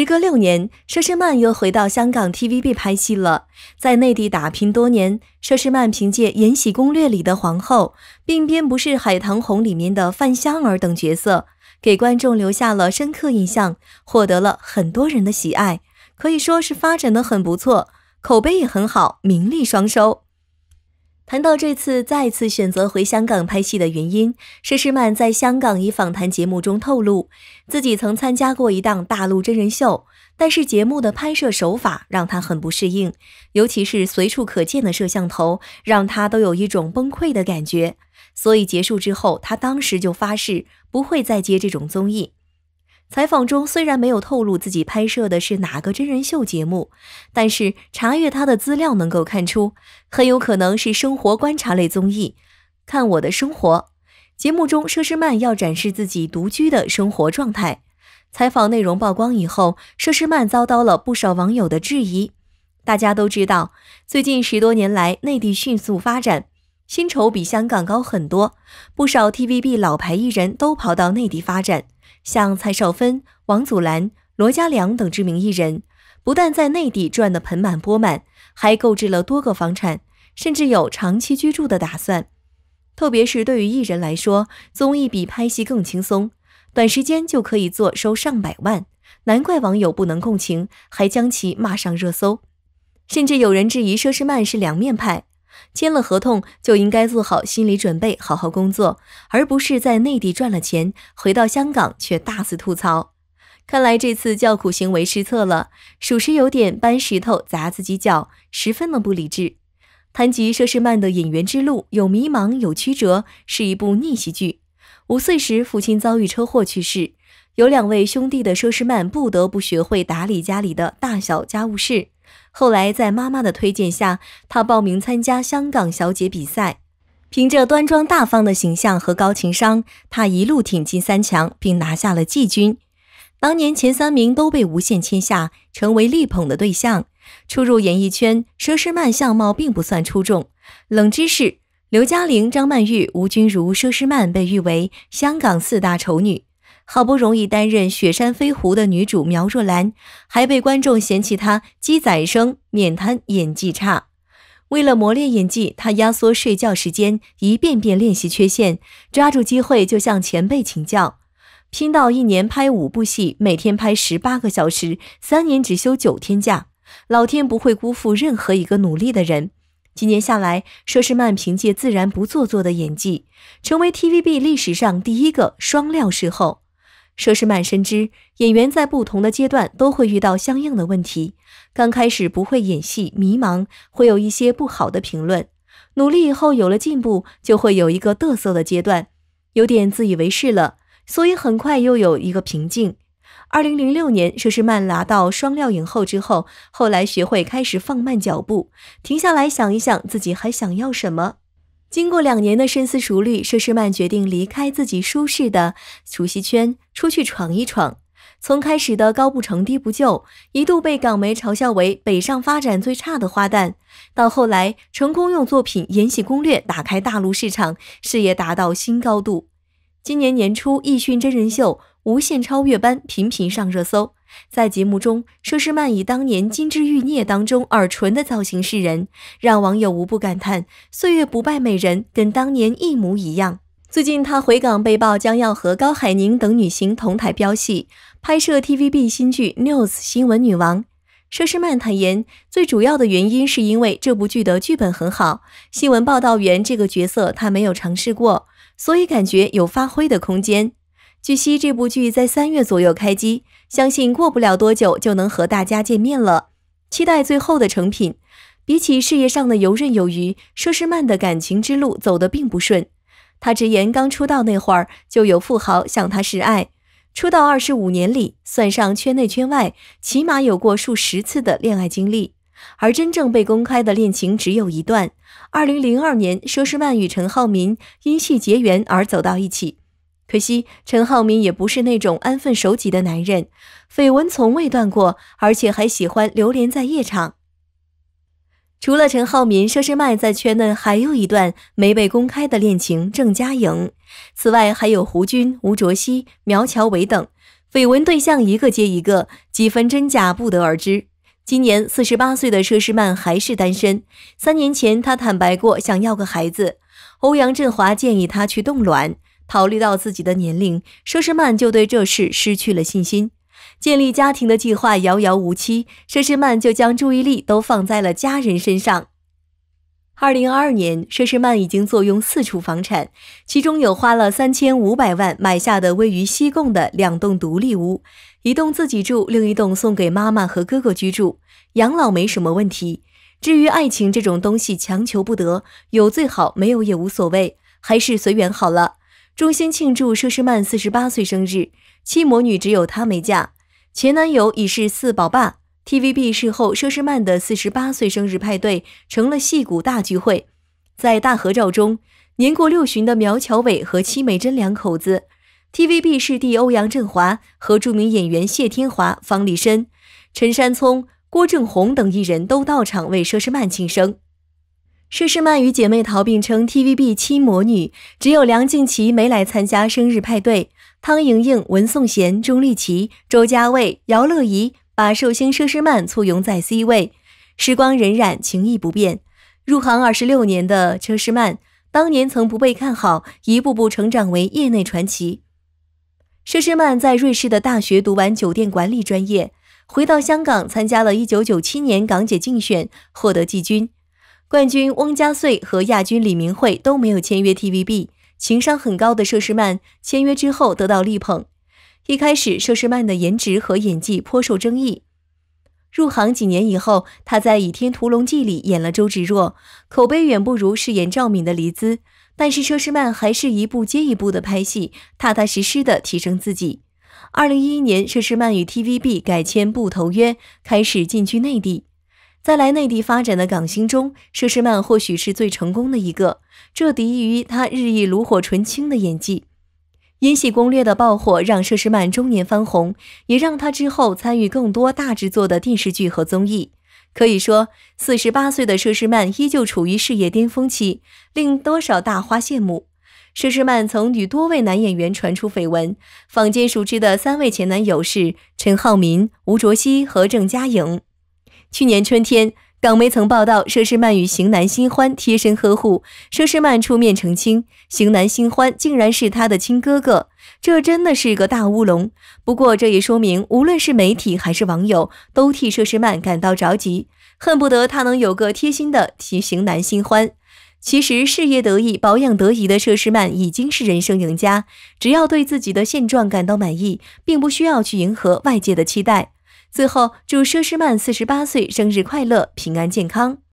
时隔六年，佘诗曼又回到香港 TVB 拍戏了。在内地打拼多年，佘诗曼凭借《延禧攻略》里的皇后，并编不是《海棠红》里面的范香儿等角色，给观众留下了深刻印象，获得了很多人的喜爱，可以说是发展的很不错，口碑也很好，名利双收。谈到这次再次选择回香港拍戏的原因，佘诗曼在香港一访谈节目中透露，自己曾参加过一档大陆真人秀，但是节目的拍摄手法让她很不适应，尤其是随处可见的摄像头，让她都有一种崩溃的感觉。所以结束之后，她当时就发誓不会再接这种综艺。采访中虽然没有透露自己拍摄的是哪个真人秀节目，但是查阅他的资料能够看出，很有可能是生活观察类综艺《看我的生活》。节目中，佘诗曼要展示自己独居的生活状态。采访内容曝光以后，佘诗曼遭到了不少网友的质疑。大家都知道，最近十多年来，内地迅速发展，薪酬比香港高很多，不少 TVB 老牌艺人都跑到内地发展。像蔡少芬、王祖蓝、罗嘉良等知名艺人，不但在内地赚得盆满钵满，还购置了多个房产，甚至有长期居住的打算。特别是对于艺人来说，综艺比拍戏更轻松，短时间就可以做收上百万。难怪网友不能共情，还将其骂上热搜，甚至有人质疑佘诗曼是两面派。签了合同就应该做好心理准备，好好工作，而不是在内地赚了钱回到香港却大肆吐槽。看来这次叫苦行为失策了，属实有点搬石头砸自己脚，十分的不理智。谈及佘诗曼的演员之路，有迷茫，有曲折，是一部逆袭剧。五岁时父亲遭遇车祸去世，有两位兄弟的佘诗曼不得不学会打理家里的大小家务事。后来，在妈妈的推荐下，她报名参加香港小姐比赛。凭着端庄大方的形象和高情商，她一路挺进三强，并拿下了季军。当年前三名都被无限签下，成为力捧的对象。初入演艺圈，佘诗曼相貌并不算出众。冷知识：刘嘉玲、张曼玉、吴君如、佘诗曼被誉为香港四大丑女。好不容易担任《雪山飞狐》的女主苗若兰，还被观众嫌弃她鸡仔声、免谈演技差。为了磨练演技，她压缩睡觉时间，一遍遍练习缺陷，抓住机会就向前辈请教，拼到一年拍五部戏，每天拍十八个小时，三年只休九天假。老天不会辜负任何一个努力的人。几年下来，佘诗曼凭借自然不做作的演技，成为 TVB 历史上第一个双料视后。佘诗曼深知，演员在不同的阶段都会遇到相应的问题。刚开始不会演戏，迷茫，会有一些不好的评论；努力以后有了进步，就会有一个嘚瑟的阶段，有点自以为是了。所以很快又有一个瓶颈。二零零六年，佘诗曼拿到双料影后之后，后来学会开始放慢脚步，停下来想一想自己还想要什么。经过两年的深思熟虑，佘诗曼决定离开自己舒适的熟悉圈，出去闯一闯。从开始的高不成低不就，一度被港媒嘲笑为北上发展最差的花旦，到后来成功用作品《延禧攻略》打开大陆市场，事业达到新高度。今年年初，艺训真人秀。无限超越般频频上热搜，在节目中，佘诗曼以当年《金枝欲孽》当中耳垂的造型示人，让网友无不感叹岁月不败美人，跟当年一模一样。最近她回港被曝将要和高海宁等女星同台飙戏，拍摄 TVB 新剧《News 新闻女王》，佘诗曼坦言，最主要的原因是因为这部剧的剧本很好，新闻报道员这个角色她没有尝试过，所以感觉有发挥的空间。据悉，这部剧在三月左右开机，相信过不了多久就能和大家见面了。期待最后的成品。比起事业上的游刃有余，佘诗曼的感情之路走得并不顺。她直言，刚出道那会儿就有富豪向她示爱。出道二十五年里，算上圈内圈外，起码有过数十次的恋爱经历，而真正被公开的恋情只有一段：二零零二年，佘诗曼与陈浩民因戏结缘而走到一起。可惜，陈浩民也不是那种安分守己的男人，绯闻从未断过，而且还喜欢流连在夜场。除了陈浩民，佘诗曼在圈内还有一段没被公开的恋情郑嘉颖，此外还有胡军、吴卓羲、苗侨伟等，绯闻对象一个接一个，几分真假不得而知。今年四十八岁的佘诗曼还是单身。三年前，她坦白过想要个孩子，欧阳震华建议她去冻卵。考虑到自己的年龄，佘诗曼就对这事失去了信心。建立家庭的计划遥遥无期，佘诗曼就将注意力都放在了家人身上。二零二二年，佘诗曼已经坐拥四处房产，其中有花了三千五百万买下的位于西贡的两栋独立屋，一栋自己住，另一栋送给妈妈和哥哥居住。养老没什么问题，至于爱情这种东西，强求不得，有最好，没有也无所谓，还是随缘好了。中心庆祝佘诗曼四十八岁生日，七魔女只有她没嫁，前男友已是四宝爸。TVB 事后，佘诗曼的四十八岁生日派对成了戏骨大聚会，在大合照中，年过六旬的苗侨伟和戚美珍两口子，TVB 师弟欧阳震华和著名演员谢天华、方力申、陈山聪、郭振宏等艺人都到场为佘诗曼庆生。佘诗曼与姐妹淘并称 TVB 亲魔女，只有梁静琪没来参加生日派对。汤盈盈、文颂娴、钟丽淇、周家蔚、姚乐怡把寿星佘诗曼簇拥在 C 位。时光荏苒，情谊不变。入行二十六年的佘诗曼，当年曾不被看好，一步步成长为业内传奇。佘诗曼在瑞士的大学读完酒店管理专业，回到香港参加了一九九七年港姐竞选，获得季军。冠军翁家穗和亚军李明慧都没有签约 TVB，情商很高的佘诗曼签约之后得到力捧。一开始，佘诗曼的颜值和演技颇受争议。入行几年以后，她在《倚天屠龙记》里演了周芷若，口碑远不如饰演赵敏的黎姿。但是佘诗曼还是一部接一部的拍戏，踏踏实实的提升自己。二零一一年，佘诗曼与 TVB 改签不投约，开始进军内地。在来内地发展的港星中，佘诗曼或许是最成功的一个，这得益于她日益炉火纯青的演技。《因戏攻略》的爆火让佘诗曼中年翻红，也让她之后参与更多大制作的电视剧和综艺。可以说，四十八岁的佘诗曼依旧处于事业巅峰期，令多少大花羡慕。佘诗曼曾与多位男演员传出绯闻，坊间熟知的三位前男友是陈浩民、吴卓羲和郑嘉颖。去年春天，港媒曾报道佘诗曼与型男新欢贴身呵护，佘诗曼出面澄清，型男新欢竟然是她的亲哥哥，这真的是个大乌龙。不过这也说明，无论是媒体还是网友，都替佘诗曼感到着急，恨不得她能有个贴心的提型男新欢。其实事业得意、保养得宜的佘诗曼已经是人生赢家，只要对自己的现状感到满意，并不需要去迎合外界的期待。最后，祝佘诗曼四十八岁生日快乐，平安健康。